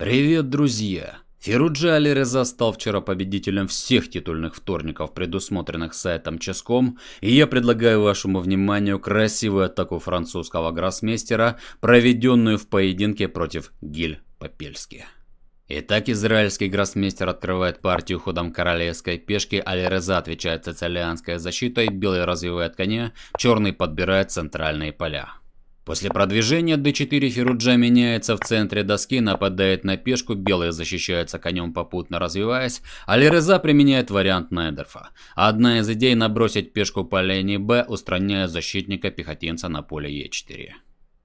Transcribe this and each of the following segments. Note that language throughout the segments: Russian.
Привет, друзья! Феруджа Алиреза стал вчера победителем всех титульных вторников, предусмотренных сайтом Ческом, и я предлагаю вашему вниманию красивую атаку французского гроссмейстера, проведенную в поединке против Гиль Попельски. Итак, израильский гроссмейстер открывает партию ходом королевской пешки, Алиреза отвечает сицилианской защитой, белый развивает коня, черный подбирает центральные поля. После продвижения d4 Феруджа меняется в центре доски, нападает на пешку, белые защищаются конем попутно развиваясь, а Лереза применяет вариант Недерфа. Одна из идей набросить пешку по линии b, устраняя защитника-пехотинца на поле e4.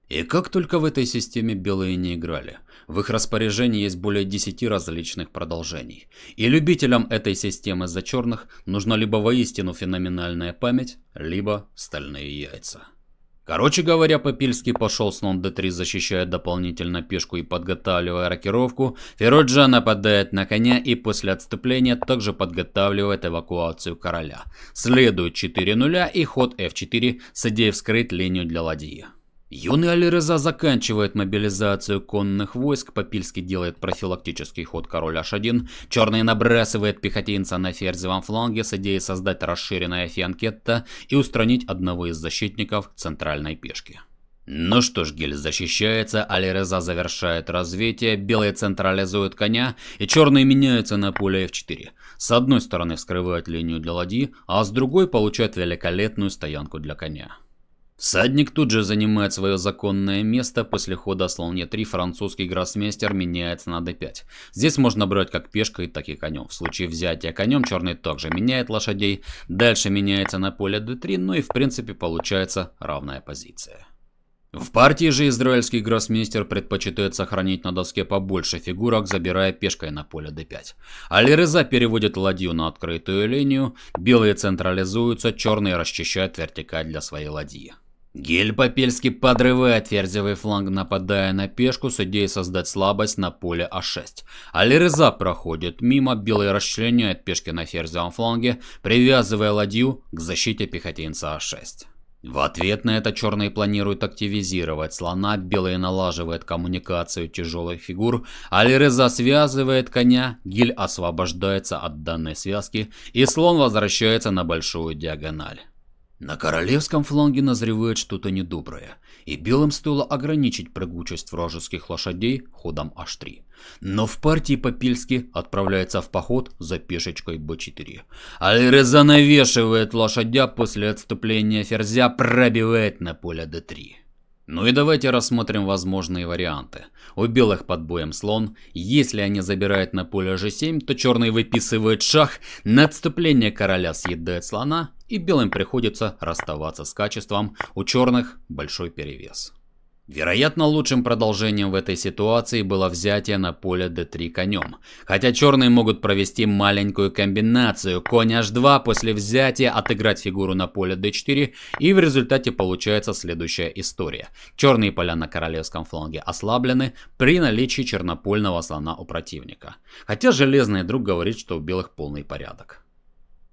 И как только в этой системе белые не играли. В их распоряжении есть более 10 различных продолжений. И любителям этой системы за черных нужна либо воистину феноменальная память, либо стальные яйца. Короче говоря, Попильский пошел с слон d3, защищая дополнительно пешку и подготавливая рокировку. Фероджа нападает на коня и после отступления также подготавливает эвакуацию короля. Следует 4 нуля и ход f4, садея вскрыть линию для ладьи. Юный Алиреза заканчивает мобилизацию конных войск, Попильский делает профилактический ход король h1, Черный набрасывает пехотинца на ферзевом фланге с идеей создать расширенное фианкетта и устранить одного из защитников центральной пешки. Ну что ж, Гель защищается, Алиреза завершает развитие, белые централизуют коня, и черные меняются на поле f4. С одной стороны вскрывают линию для ладьи, а с другой получают великолепную стоянку для коня. Садник тут же занимает свое законное место, после хода слоне 3 французский гроссмейстер меняется на d5. Здесь можно брать как пешкой, так и конем. В случае взятия конем черный также меняет лошадей, дальше меняется на поле d3, ну и в принципе получается равная позиция. В партии же израильский гроссмейстер предпочитает сохранить на доске побольше фигурок, забирая пешкой на поле d5. Алиреза переводит ладью на открытую линию, белые централизуются, черные расчищают вертикаль для своей ладьи. Гель Попельский подрывает ферзевый фланг, нападая на пешку с идеей создать слабость на поле А6. Алиреза проходит мимо, белый расчленяет пешки на ферзевом фланге, привязывая ладью к защите пехотинца А6. В ответ на это черные планируют активизировать слона, белые налаживают коммуникацию тяжелых фигур, Алиреза связывает коня, гиль освобождается от данной связки и слон возвращается на большую диагональ. На королевском фланге назревает что-то недоброе, и белым стоило ограничить прыгучесть вражеских лошадей ходом H3. Но в партии Попильский отправляется в поход за пешечкой B4. Альреза навешивает лошадя после отступления ферзя, пробивает на поле D3. Ну и давайте рассмотрим возможные варианты. У белых под боем слон, если они забирают на поле g7, то черный выписывает шах, на отступление короля съедает слона, и белым приходится расставаться с качеством, у черных большой перевес. Вероятно, лучшим продолжением в этой ситуации было взятие на поле d3 конем. Хотя черные могут провести маленькую комбинацию. Конь h2 после взятия отыграть фигуру на поле d4 и в результате получается следующая история. Черные поля на королевском фланге ослаблены при наличии чернопольного слона у противника. Хотя железный друг говорит, что у белых полный порядок.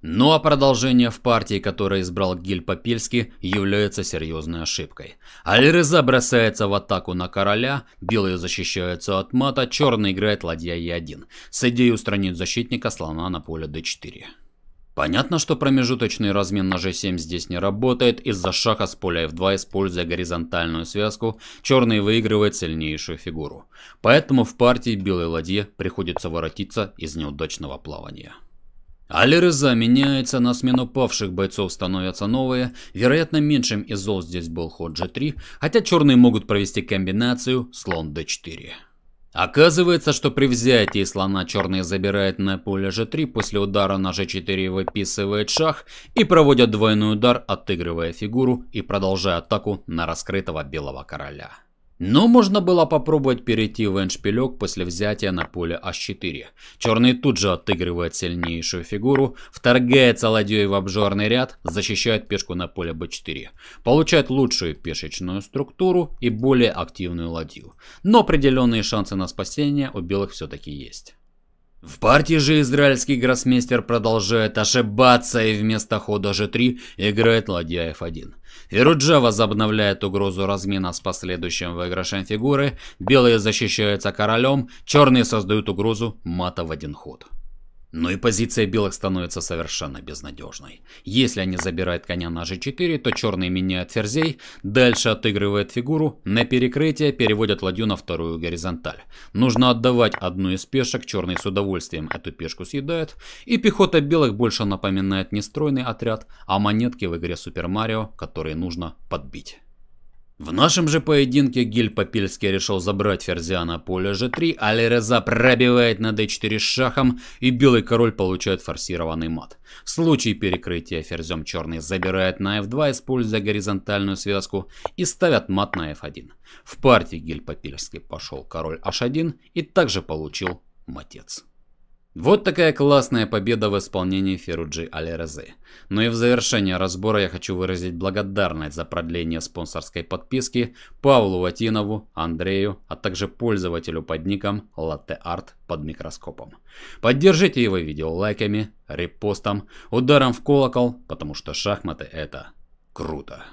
Ну а продолжение в партии, которое избрал Гиль Попельский, является серьезной ошибкой. Альреза бросается в атаку на короля, белые защищаются от мата, черный играет ладья Е1. С идеей устранить защитника слона на поле d4. Понятно, что промежуточный размен на g7 здесь не работает, из-за шаха с поля f2, используя горизонтальную связку, черный выигрывает сильнейшую фигуру. Поэтому в партии белой ладье приходится воротиться из неудачного плавания. Алирыза меняется, на смену павших бойцов становятся новые. Вероятно, меньшим из зол здесь был ход g3, хотя черные могут провести комбинацию слон d4. Оказывается, что при взятии слона черные забирают на поле g3, после удара на g4 выписывает шах и проводят двойной удар, отыгрывая фигуру и продолжая атаку на раскрытого белого короля. Но можно было попробовать перейти в эндшпилек после взятия на поле h4. Черный тут же отыгрывает сильнейшую фигуру, вторгается ладьей в обжорный ряд, защищает пешку на поле b4. Получает лучшую пешечную структуру и более активную ладью. Но определенные шансы на спасение у белых все-таки есть. В партии же израильский гроссмейстер продолжает ошибаться и вместо хода g3 играет ладья f1. Ируджа возобновляет угрозу размена с последующим выигрышем фигуры, белые защищаются королем, черные создают угрозу мата в один ход. Но и позиция белых становится совершенно безнадежной. Если они забирают коня на g4, то черные меняют ферзей, дальше отыгрывают фигуру, на перекрытие переводят ладью на вторую горизонталь. Нужно отдавать одну из пешек, черные с удовольствием эту пешку съедают, и пехота белых больше напоминает не стройный отряд, а монетки в игре Супер Марио, которые нужно подбить. В нашем же поединке Гиль Попельский решил забрать ферзя на поле g3, а Лереза пробивает на d4 шахом, и белый король получает форсированный мат. В случае перекрытия ферзем черный забирает на f2, используя горизонтальную связку, и ставят мат на f1. В партии Гиль Попельский пошел король h1 и также получил матец. Вот такая классная победа в исполнении Феруджи Аль-Разе. Ну и в завершение разбора я хочу выразить благодарность за продление спонсорской подписки Павлу Ватинову, Андрею, а также пользователю под ником LatteArt под микроскопом. Поддержите его видео лайками, репостом, ударом в колокол, потому что шахматы это круто.